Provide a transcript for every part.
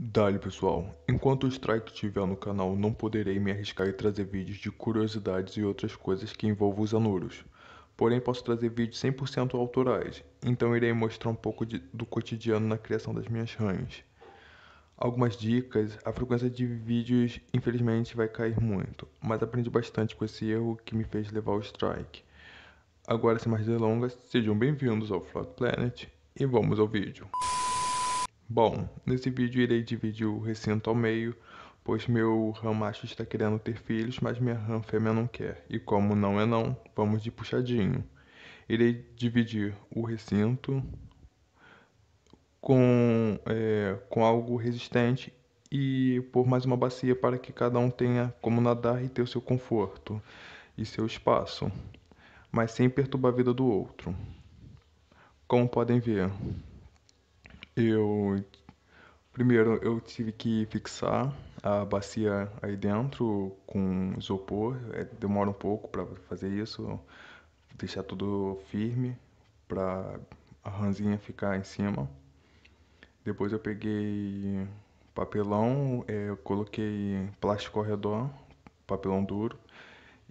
Dale pessoal, enquanto o Strike estiver no canal não poderei me arriscar e trazer vídeos de curiosidades e outras coisas que envolvam os anuros. Porém posso trazer vídeos 100% autorais, então irei mostrar um pouco de, do cotidiano na criação das minhas rãs. Algumas dicas, a frequência de vídeos infelizmente vai cair muito, mas aprendi bastante com esse erro que me fez levar o Strike. Agora sem mais delongas, sejam bem-vindos ao Flock Planet e vamos ao vídeo. Bom, nesse vídeo irei dividir o recinto ao meio, pois meu ramacho macho está querendo ter filhos, mas minha ram fêmea não quer. E como não é não, vamos de puxadinho. Irei dividir o recinto com, é, com algo resistente e pôr mais uma bacia para que cada um tenha como nadar e ter o seu conforto e seu espaço, mas sem perturbar a vida do outro. Como podem ver, eu primeiro eu tive que fixar a bacia aí dentro com isopor, é, demora um pouco para fazer isso, deixar tudo firme para a ranzinha ficar em cima. Depois eu peguei papelão, é, coloquei plástico ao redor, papelão duro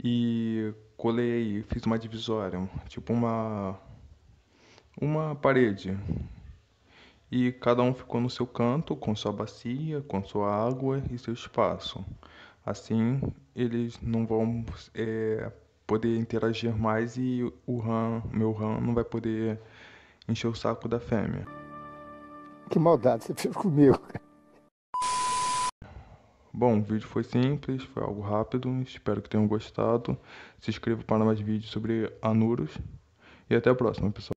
e colei, fiz uma divisória, tipo uma uma parede e cada um ficou no seu canto, com sua bacia, com sua água e seu espaço. Assim, eles não vão é, poder interagir mais e o ram, meu ram, não vai poder encher o saco da fêmea. Que maldade você fez comigo. Bom, o vídeo foi simples, foi algo rápido, espero que tenham gostado. Se inscreva para mais vídeos sobre anuros e até a próxima, pessoal.